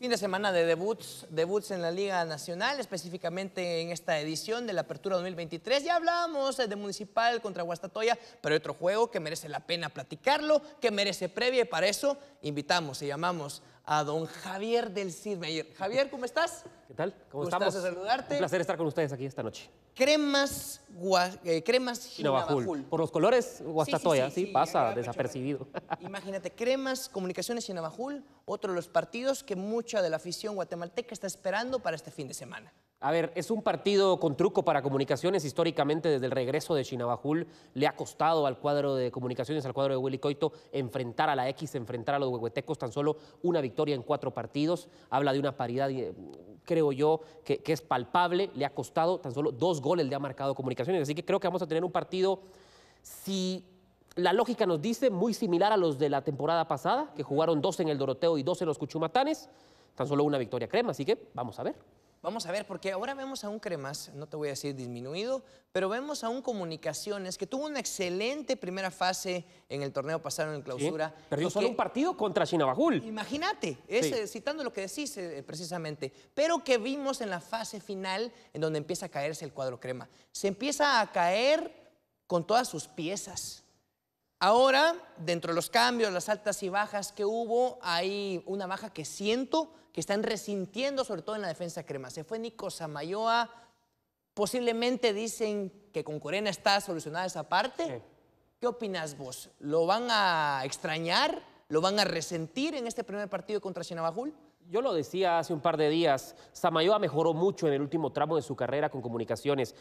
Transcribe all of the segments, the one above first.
Fin de semana de debuts, debuts en la Liga Nacional, específicamente en esta edición de la Apertura 2023. Ya hablamos eh, de Municipal contra Guastatoya, pero hay otro juego que merece la pena platicarlo, que merece previa y para eso invitamos y llamamos a don Javier del Cid Javier, ¿cómo estás? ¿Qué tal? ¿Cómo estamos? saludarte. Un placer estar con ustedes aquí esta noche. Cremas, gua, eh, cremas Por los colores, Guastatoya, sí, pasa desapercibido. Imagínate, cremas, comunicaciones Navajul, otro de los partidos que mucha de la afición guatemalteca está esperando para este fin de semana. A ver, es un partido con truco para comunicaciones. Históricamente, desde el regreso de Chinabajul, le ha costado al cuadro de comunicaciones, al cuadro de Willy Coito, enfrentar a la X, enfrentar a los huehuetecos, tan solo una victoria en cuatro partidos. Habla de una paridad, eh, creo yo, que, que es palpable. Le ha costado tan solo dos goles, le ha marcado comunicaciones. Así que creo que vamos a tener un partido, si la lógica nos dice, muy similar a los de la temporada pasada, que jugaron dos en el Doroteo y dos en los Cuchumatanes. Tan solo una victoria crema, así que vamos a ver. Vamos a ver, porque ahora vemos a un Cremas, no te voy a decir disminuido, pero vemos a un Comunicaciones que tuvo una excelente primera fase en el torneo pasado en clausura. perdió solo un partido contra Chinabajul. Imagínate, citando lo que decís eh, precisamente, pero que vimos en la fase final en donde empieza a caerse el cuadro Crema. Se empieza a caer con todas sus piezas. Ahora, dentro de los cambios, las altas y bajas que hubo, hay una baja que siento que están resintiendo, sobre todo en la defensa crema. Se fue Nico Samayoa. Posiblemente dicen que con Corena está solucionada esa parte. ¿Qué opinas vos? ¿Lo van a extrañar? ¿Lo van a resentir en este primer partido contra Chinabajul? Yo lo decía hace un par de días, Samayoa mejoró mucho en el último tramo de su carrera con comunicaciones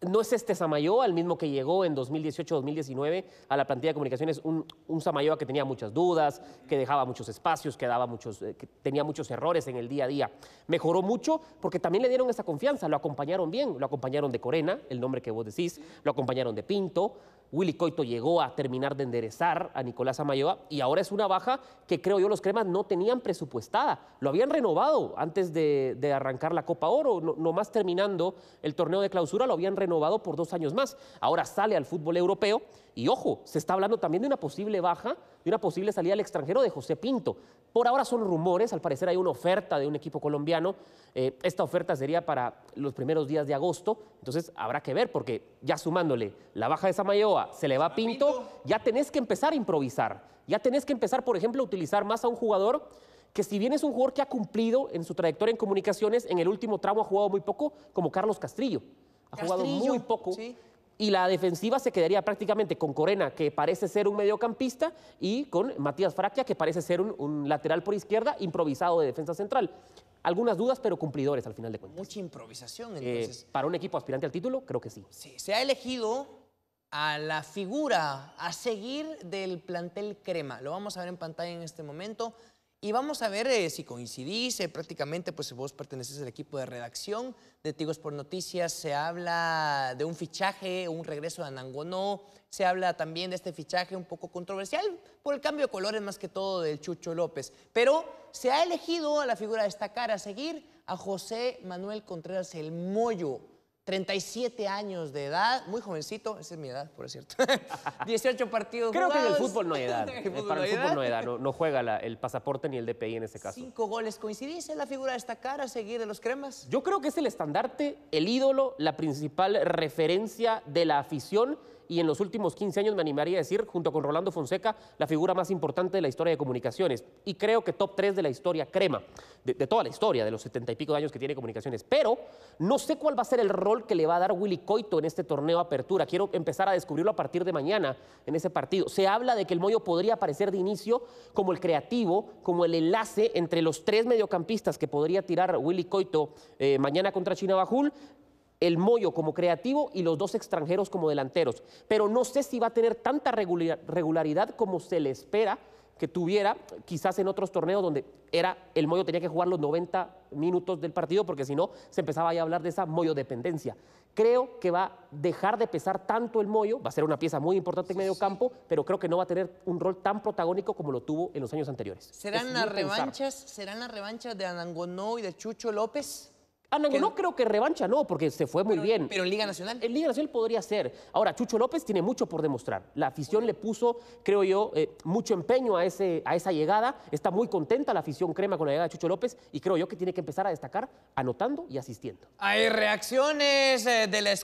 no es este Samayoa el mismo que llegó en 2018-2019 a la plantilla de comunicaciones, un, un, Samayoa que tenía muchas dudas, que dejaba muchos espacios, que, daba muchos, eh, tenía muchos errores en el día a día. Mejoró mucho porque también le dieron esa confianza, lo acompañaron bien, lo acompañaron de Corena, el nombre que vos decís, lo acompañaron de Pinto, Willy Coito llegó a terminar de enderezar a Nicolás Samayoa y ahora es una baja que creo yo los cremas no tenían presupuestada. Lo habían renovado antes de, arrancar la Copa Oro, no, nomás terminando el torneo de clausura, lo habían renovado renovado por dos años más. Ahora sale al fútbol europeo y ojo, se está hablando también de una posible baja, de una posible salida al extranjero de José Pinto. Por ahora son rumores, al parecer hay una oferta de un equipo colombiano. Eh, esta oferta sería para los primeros días de agosto, entonces habrá que ver porque ya sumándole la baja de Samayoa, se le va a Pinto, ya tenés que empezar a improvisar. Ya tenés que empezar, por ejemplo, a utilizar más a un jugador que si bien es un jugador que ha cumplido en su trayectoria en comunicaciones, en el último tramo ha jugado muy poco, como Carlos Castrillo ha jugado muy poco. Y la defensiva se quedaría prácticamente con Corena, que parece ser un mediocampista, y con Matías Fraquia, que parece ser un, lateral por izquierda, improvisado de defensa central. Algunas dudas, pero cumplidores al final de cuentas. Mucha improvisación, eh, entonces. para un equipo aspirante al título, creo que sí. Sí, se ha elegido a la figura a seguir del plantel crema. Lo vamos a ver en pantalla en este momento. Y vamos a ver eh, si coincidís, eh, prácticamente pues vos perteneces al equipo de redacción de Tigos por Noticias, se habla de un fichaje, un regreso de Anangonó, se habla también de este fichaje un poco controversial por el cambio de colores más que todo del Chucho López, pero se ha elegido a la figura de esta cara a seguir a José Manuel Contreras El mollo. 37 años de edad, muy jovencito, esa es mi edad, por cierto. 18 partidos Creo que en el fútbol no hay edad. Eh, para el fútbol no hay edad, no, juega el pasaporte ni el DPI en ese caso. Cinco goles, ¿Coincidís en la figura de esta cara a seguir de los cremas. Yo creo que es el estandarte, el ídolo, la principal referencia de la afición y en los últimos 15 años me animaría a decir, junto con Rolando Fonseca, la figura más importante de la historia de comunicaciones. Y creo que top 3 de la historia crema, de, toda la historia, de los 70 y pico de años que tiene comunicaciones. Pero no sé cuál va a ser el rol que le va a dar Willy Coito en este torneo Apertura. Quiero empezar a descubrirlo a partir de mañana en ese partido. Se habla de que el Moyo podría aparecer de inicio como el creativo, como el enlace entre los tres mediocampistas que podría tirar Willy Coito eh, mañana contra China Bajul el Moyo como creativo y los dos extranjeros como delanteros. Pero no sé si va a tener tanta regularidad como se le espera que tuviera, quizás en otros torneos donde era el Moyo tenía que jugar los 90 minutos del partido, porque si no se empezaba a hablar de esa Moyo dependencia. Creo que va a dejar de pesar tanto el Moyo, va a ser una pieza muy importante en medio campo, pero creo que no va a tener un rol tan protagónico como lo tuvo en los años anteriores. ¿Serán las revanchas? ¿Serán las revanchas de Anangonó y de Chucho López? Ah, no, creo que revancha, no, porque se fue muy bien. Pero en Liga Nacional. En Liga Nacional podría ser. Ahora, Chucho López tiene mucho por demostrar. La afición le puso, creo yo, eh, mucho empeño a, ese, a esa llegada. Está muy contenta la afición crema con la llegada de Chucho López y creo yo que tiene que empezar a destacar anotando y asistiendo. Hay reacciones eh, de la